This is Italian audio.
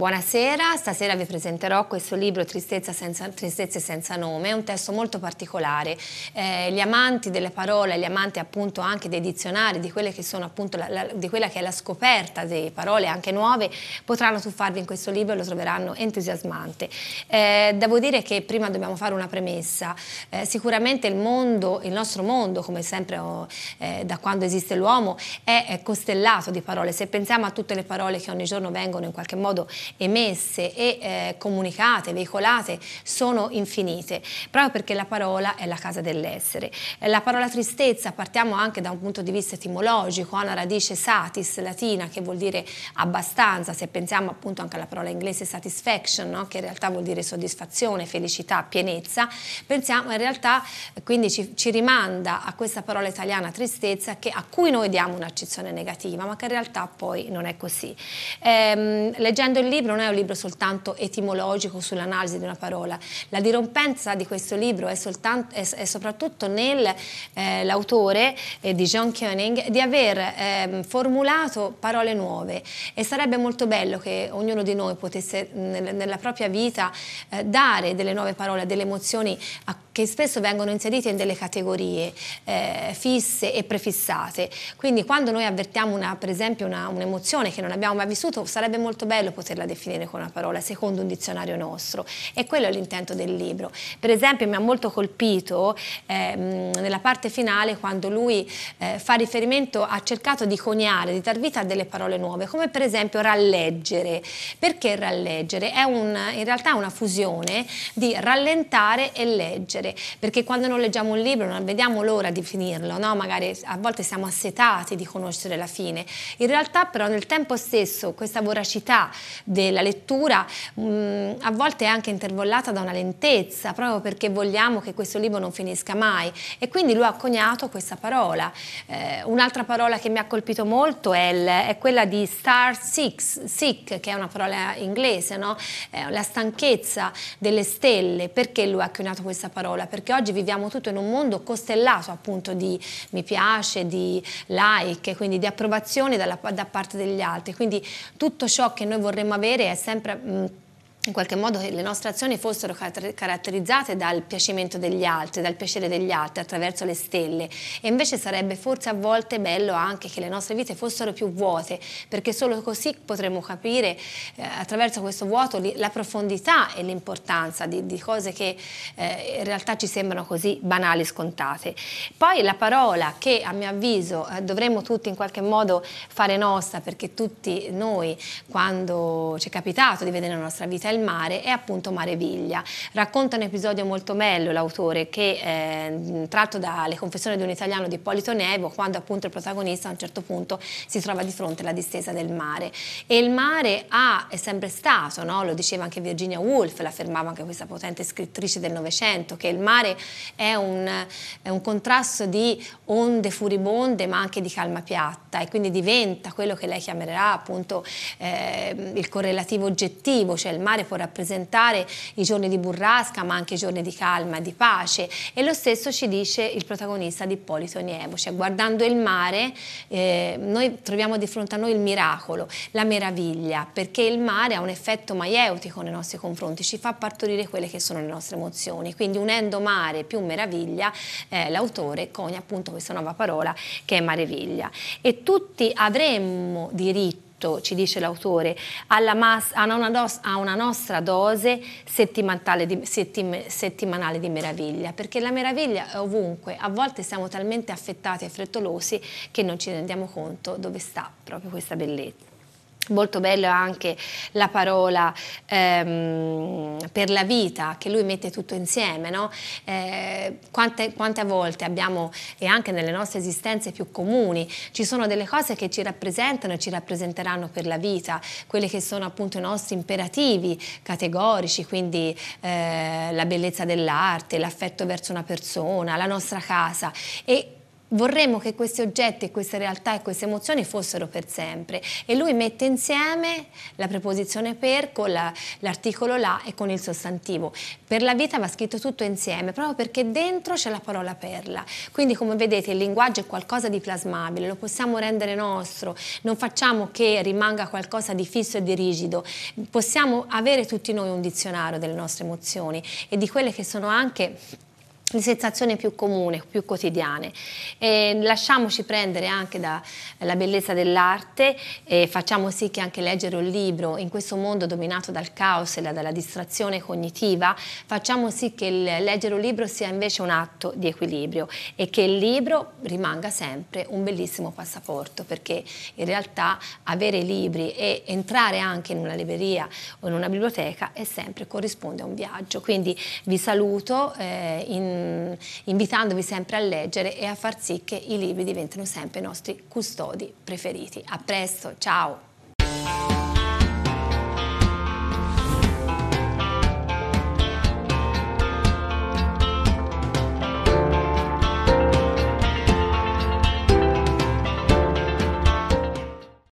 Buonasera, stasera vi presenterò questo libro Tristezza senza, Tristezze senza nome, è un testo molto particolare. Eh, gli amanti delle parole, gli amanti appunto anche dei dizionari, di, la, la, di, quella che è la scoperta di parole anche nuove, potranno tuffarvi in questo libro e lo troveranno entusiasmante. Eh, devo dire che prima dobbiamo fare una premessa. Eh, sicuramente il mondo, il nostro mondo, come sempre oh, eh, da quando esiste l'uomo, è, è costellato di parole. Se pensiamo a tutte le parole che ogni giorno vengono in qualche modo emesse e eh, comunicate, veicolate, sono infinite, proprio perché la parola è la casa dell'essere. Eh, la parola tristezza, partiamo anche da un punto di vista etimologico, ha una radice satis latina che vuol dire abbastanza, se pensiamo appunto anche alla parola inglese satisfaction, no? che in realtà vuol dire soddisfazione, felicità, pienezza, pensiamo in realtà eh, quindi ci, ci rimanda a questa parola italiana tristezza che, a cui noi diamo un'accezione negativa, ma che in realtà poi non è così. Ehm, leggendo il libro libro non è un libro soltanto etimologico sull'analisi di una parola, la dirompenza di questo libro è, soltanto, è, è soprattutto nell'autore eh, eh, di John Koenig di aver eh, formulato parole nuove e sarebbe molto bello che ognuno di noi potesse nel, nella propria vita eh, dare delle nuove parole, delle emozioni a che spesso vengono inserite in delle categorie eh, fisse e prefissate. Quindi quando noi avvertiamo una, per esempio un'emozione che non abbiamo mai vissuto, sarebbe molto bello poterla definire con una parola, secondo un dizionario nostro. E quello è l'intento del libro. Per esempio mi ha molto colpito eh, nella parte finale quando lui eh, fa riferimento, ha cercato di coniare, di dar vita a delle parole nuove, come per esempio ralleggere. Perché ralleggere? È un, in realtà una fusione di rallentare e leggere leggere, perché quando non leggiamo un libro non vediamo l'ora di finirlo, no? magari a volte siamo assetati di conoscere la fine. In realtà però nel tempo stesso questa voracità della lettura mh, mm, a volte è anche intervallata da una lentezza, proprio perché vogliamo che questo libro non finisca mai e quindi lui ha coniato questa parola. Eh, un'altra parola che mi ha colpito molto è, il, è quella di star six, sick, che è una parola inglese, no? eh, la stanchezza delle stelle, perché lui ha coniato questa parola? parola, perché oggi viviamo tutto in un mondo costellato appunto di mi piace, di like, quindi di approvazione dalla, da parte degli altri. Quindi tutto ciò che noi vorremmo avere è sempre... Mh, mm, in qualche modo che le nostre azioni fossero caratterizzate dal piacimento degli altri, dal piacere degli altri attraverso le stelle e invece sarebbe forse a volte bello anche che le nostre vite fossero più vuote perché solo così potremmo capire eh, attraverso questo vuoto la profondità e l'importanza di, di, cose che eh, in realtà ci sembrano così banali, e scontate. Poi la parola che a mio avviso eh, dovremmo tutti in qualche modo fare nostra perché tutti noi quando ci è capitato di vedere la nostra vita il mare è appunto Mareviglia. Racconta un episodio molto bello l'autore che eh, tratto dalle confessioni di un italiano di Polito Nevo quando appunto il protagonista a un certo punto si trova di fronte alla distesa del mare e il mare ha, è sempre stato, no? lo diceva anche Virginia Woolf, l'affermava anche questa potente scrittrice del Novecento, che il mare è un, è un contrasto di onde furibonde ma anche di calma piatta e quindi diventa quello che lei chiamerà appunto eh, il correlativo oggettivo, cioè il mare settimane può rappresentare i giorni di burrasca ma anche i giorni di calma e di pace e lo stesso ci dice il protagonista di Ippolito Nievo, cioè guardando il mare eh, noi troviamo di fronte a noi il miracolo, la meraviglia, perché il mare ha un effetto maieutico nei nostri confronti, ci fa partorire quelle che sono le nostre emozioni, quindi unendo mare più meraviglia eh, l'autore cogna appunto questa nuova parola che è mareviglia e tutti avremmo diritto soprattutto, ci dice l'autore, mas- a, una dos- a, una nostra dose settimanale di, settim- settimanale di meraviglia, perché la meraviglia è ovunque, a volte siamo talmente affettati e frettolosi che non ci rendiamo conto dove sta proprio questa bellezza. Molto bella anche la parola ehm, per la vita, che lui mette tutto insieme. No? Eh, quante, quante, volte abbiamo, e anche nelle nostre esistenze più comuni, ci sono delle cose che ci rappresentano e ci rappresenteranno per la vita, quelli che sono appunto i nostri imperativi categorici, quindi eh, la bellezza dell'arte, l'affetto verso una persona, la nostra casa. E vorremmo che questi oggetti queste realtà e queste emozioni fossero per sempre e lui mette insieme la preposizione per con l'articolo la, là e con il sostantivo. Per la vita va scritto tutto insieme proprio perché dentro c'è la parola perla. Quindi come vedete il linguaggio è qualcosa di plasmabile, lo possiamo rendere nostro, non facciamo che rimanga qualcosa di fisso e di rigido, possiamo avere tutti noi un dizionario delle nostre emozioni e di quelle che sono anche le sensazioni più comuni, più quotidiane. E lasciamoci prendere anche dalla bellezza dell'arte e facciamo sì che anche leggere un libro in questo mondo dominato dal caos e dalla distrazione cognitiva, facciamo sì che leggere un libro sia invece un atto di equilibrio e che il libro rimanga sempre un bellissimo passaporto, perché in realtà avere libri e entrare anche in una libreria o in una biblioteca è sempre corrisponde a un viaggio. Quindi vi saluto eh, in Mm, invitandovi sempre a leggere e a far sì che i libri diventino sempre i nostri custodi preferiti. A presto, ciao!